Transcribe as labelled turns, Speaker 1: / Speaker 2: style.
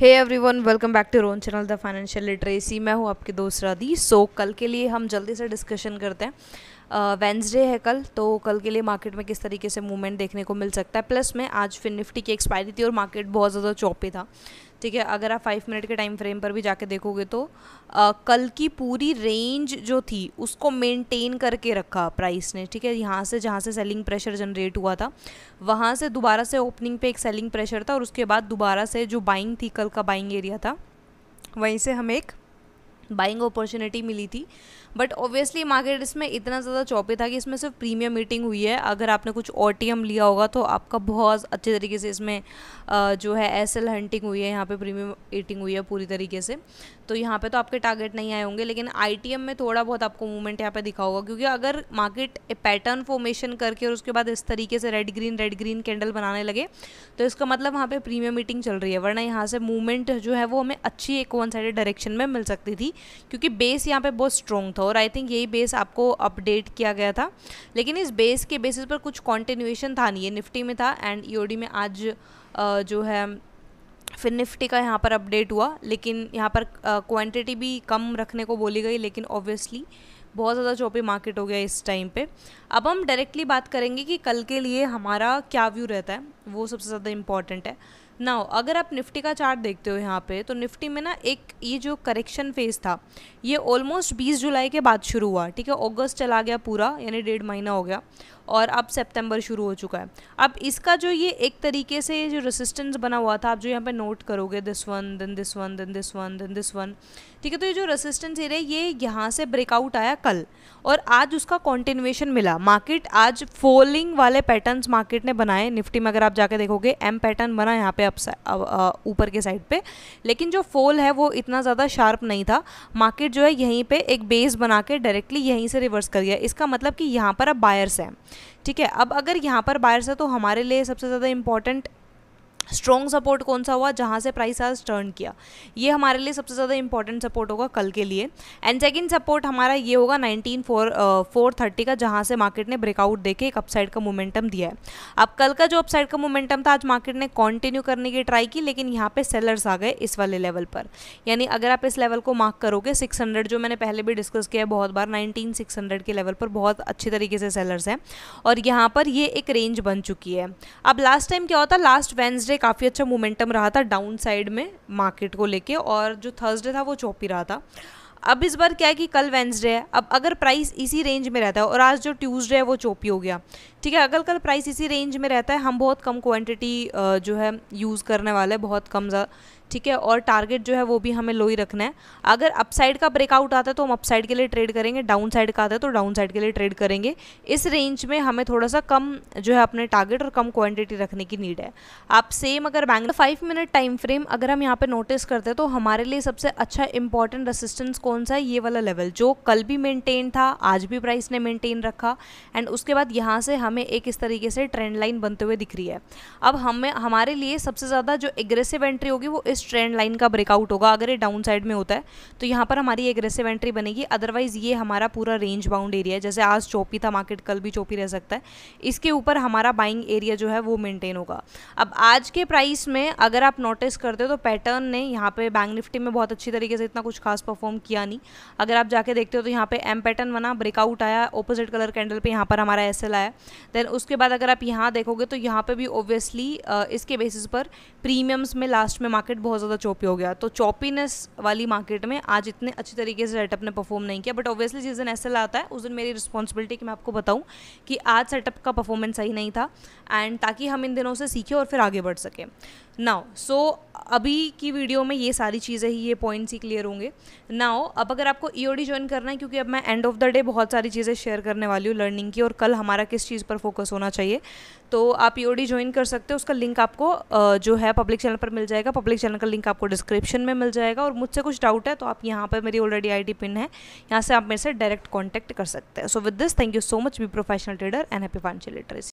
Speaker 1: hey everyone welcome back to रोन channel the financial literacy मैं हूँ आपकी दोस्त राधी सो so, कल के लिए हम जल्दी से डिस्कशन करते हैं वेंसडे uh, है कल तो कल के लिए मार्केट में किस तरीके से मूवमेंट देखने को मिल सकता है प्लस में आज फिर निफ्टी की एक्सपायरी थी और मार्केट बहुत ज़्यादा चौपी था ठीक है अगर आप फाइव मिनट के टाइम फ्रेम पर भी जाके देखोगे तो आ, कल की पूरी रेंज जो थी उसको मेंटेन करके रखा प्राइस ने ठीक है यहाँ से जहाँ से सेलिंग प्रेशर जनरेट हुआ था वहाँ से दोबारा से ओपनिंग पे एक सेलिंग प्रेशर था और उसके बाद दोबारा से जो बाइंग थी कल का बाइंग एरिया था वहीं से हम एक बाइंग अपॉर्चुनिटी मिली थी बट ऑब्वियसली मार्केट इसमें इतना ज़्यादा चौपे था कि इसमें सिर्फ प्रीमियम मीटिंग हुई है अगर आपने कुछ ओ लिया होगा तो आपका बहुत अच्छे तरीके से इसमें जो है एस एल हंटिंग हुई है यहाँ पे प्रीमियम ईटिंग हुई है पूरी तरीके से तो यहाँ पे तो आपके टारगेट नहीं आए होंगे लेकिन आई में थोड़ा बहुत आपको मूवमेंट यहाँ पर दिखा होगा क्योंकि अगर मार्केट पैटर्न फॉर्मेशन करके और उसके बाद इस तरीके से red green red green candle बनाने लगे तो इसका मतलब वहाँ पर प्रीमियम मीटिंग चल रही है वरना यहाँ से मूवमेंट जो है वो हमें अच्छी एक वन साइड डायरेक्शन में मिल सकती थी क्योंकि बेस यहाँ पे बहुत स्ट्रॉन्ग था और आई थिंक यही बेस आपको अपडेट किया गया था लेकिन इस बेस के बेसिस पर कुछ कॉन्टिन्यूएशन था नहीं ये निफ्टी में था एंड ई e में आज जो है फिर निफ्टी का यहाँ पर अपडेट हुआ लेकिन यहाँ पर क्वान्टिटी भी कम रखने को बोली गई लेकिन ऑब्वियसली बहुत ज़्यादा चौपी मार्केट हो गया इस टाइम पे अब हम डायरेक्टली बात करेंगे कि कल के लिए हमारा क्या व्यू रहता है वो सबसे ज़्यादा इम्पॉर्टेंट है नाउ अगर आप निफ्टी का चार्ट देखते हो यहाँ पे तो निफ्टी में ना एक ये जो करेक्शन फेज था ये ऑलमोस्ट 20 जुलाई के बाद शुरू हुआ ठीक है अगस्त चला गया पूरा यानी डेढ़ महीना हो गया और अब सितंबर शुरू हो चुका है अब इसका जो ये एक तरीके से जो रेसिस्टेंस बना हुआ था आप जो यहाँ पे नोट करोगे दिस वन दिन दिस वन दिन दिस वन दिन दिस वन ठीक है तो ये जो रेसिस्टेंस ये ये यहाँ से ब्रेकआउट आया कल और आज उसका कॉन्टिन्यूएशन मिला मार्केट आज फॉलिंग वाले पैटर्न्स मार्केट ने बनाए निफ्टी में अगर आप जाके देखोगे एम पैटर्न बना यहाँ पे ऊपर के साइड पे लेकिन जो फॉल है वो इतना ज़्यादा शार्प नहीं था मार्केट जो है यहीं पे एक बेस बना के डायरेक्टली यहीं से रिवर्स कर गया इसका मतलब कि यहाँ पर अब बायर्स हैं ठीक है अब अगर यहाँ पर बायर्स है तो हमारे लिए सबसे ज़्यादा इम्पॉर्टेंट स्ट्रॉन्ग सपोर्ट कौन सा हुआ जहाँ से प्राइस आज टर्न किया ये हमारे लिए सबसे ज़्यादा इंपॉर्टेंट सपोर्ट होगा कल के लिए एंड सेकेंड सपोर्ट हमारा ये होगा नाइनटीन फोर फोर थर्टी का जहाँ से मार्केट ने ब्रेकआउट देके एक अपसाइड का मोमेंटम दिया है अब कल का जो अपसाइड का मोमेंटम था आज मार्केट ने कॉन्टिन्यू करने की ट्राई की लेकिन यहाँ पर सेलर्स आ गए इस वाले लेवल पर यानी अगर आप इस लेवल को मार्क करोगे सिक्स जो मैंने पहले भी डिस्कस किया है बहुत बार हंड्रेड के लेवल पर बहुत अच्छे तरीके से सेलर्स हैं और यहाँ पर ये एक रेंज बन चुकी है अब लास्ट टाइम क्या होता लास्ट वेंसडे काफ़ी अच्छा मोमेंटम रहा था डाउन साइड में मार्केट को लेके और जो थर्सडे था वो चौपी रहा था अब इस बार क्या है कि कल वेंसडे है अब अगर प्राइस इसी रेंज में रहता है और आज जो ट्यूसडे है वो चोपी हो गया ठीक है अगर कल प्राइस इसी रेंज में रहता है हम बहुत कम क्वांटिटी जो है यूज़ करने वाले बहुत कम ठीक है और टारगेट जो है वो भी हमें लो ही रखना है अगर अपसाइड का ब्रेकआउट आता है तो हम अपसाइड के लिए ट्रेड करेंगे डाउन साइड का आता है तो डाउन साइड के लिए ट्रेड करेंगे इस रेंज में हमें थोड़ा सा कम जो है अपने टारगेट और कम क्वांटिटी रखने की नीड है आप सेम अगर बैंक फाइव मिनट टाइम फ्रेम अगर हम यहाँ पर नोटिस करते हैं तो हमारे लिए सबसे अच्छा इंपॉर्टेंट रेसिस्टेंस कौन सा है ये वाला लेवल जो कल भी मेनटेन था आज भी प्राइस ने मेनटेन रखा एंड उसके बाद यहाँ से हमें एक इस तरीके से ट्रेंड लाइन बनते हुए दिख रही है अब हमें हमारे लिए सबसे ज़्यादा जो एग्रेसिव एंट्री होगी वो इस इस ट्रेंड लाइन का ब्रेकआउट होगा अगर ये डाउन साइड में होता है तो यहाँ पर हमारी एग्रेसिव एंट्री बनेगी अदरवाइज़ ये हमारा पूरा रेंज बाउंड एरिया है जैसे आज चौपी था मार्केट कल भी चौपी रह सकता है इसके ऊपर हमारा बाइंग एरिया जो है वो मेनटेन होगा अब आज के प्राइस में अगर आप नोटिस करते हो तो पैटर्न ने यहाँ पर बैंक निफ्टी में बहुत अच्छी तरीके से इतना कुछ खास परफॉर्म किया नहीं अगर आप जाके देखते हो तो यहाँ पर एम पैटर्न बना ब्रेकआउट आया ऑपोजिट कलर कैंडल पर यहाँ पर हमारा एस एल आया देन उसके बाद अगर आप यहाँ देखोगे तो यहाँ पर भी ऑब्वियसली इसके बेसिस पर प्रीमियम्स में लास्ट में मार्केट बहुत ज़्यादा चौपी हो गया तो चौपीनेस वाली मार्केट में आज इतने अच्छे तरीके से सेटअप ने परफॉर्म नहीं किया बट ऑब्वियसली जिस दिन ऐसे आता है उस दिन मेरी रिस्पॉन्सिबिलिटी कि मैं आपको बताऊँ कि आज सेटअप का परफॉर्मेंस सही नहीं था एंड ताकि हम इन दिनों से सीखें और फिर आगे बढ़ सकें नाउ सो so, अभी की वीडियो में ये सारी चीज़ें ही ये पॉइंट्स ही क्लियर होंगे नाउ अब अगर आपको ई e ज्वाइन करना है क्योंकि अब मैं एंड ऑफ द डे बहुत सारी चीज़ें शेयर करने वाली हूँ लर्निंग की और कल हमारा किस चीज़ पर फोकस होना चाहिए तो आप ई e ज्वाइन कर सकते हो उसका लिंक आपको जो है पब्लिक चैनल पर मिल जाएगा पब्लिक चैनल का लिंक आपको डिस्क्रिप्शन में मिल जाएगा और मुझसे कुछ डाउट है तो आप यहाँ पर मेरी ऑलरेडी आई पिन है यहाँ से आप मेरे से डायरेक्ट कॉन्टैक्ट कर सकते हैं so with this thank you so much be professional trader and happy financial literacy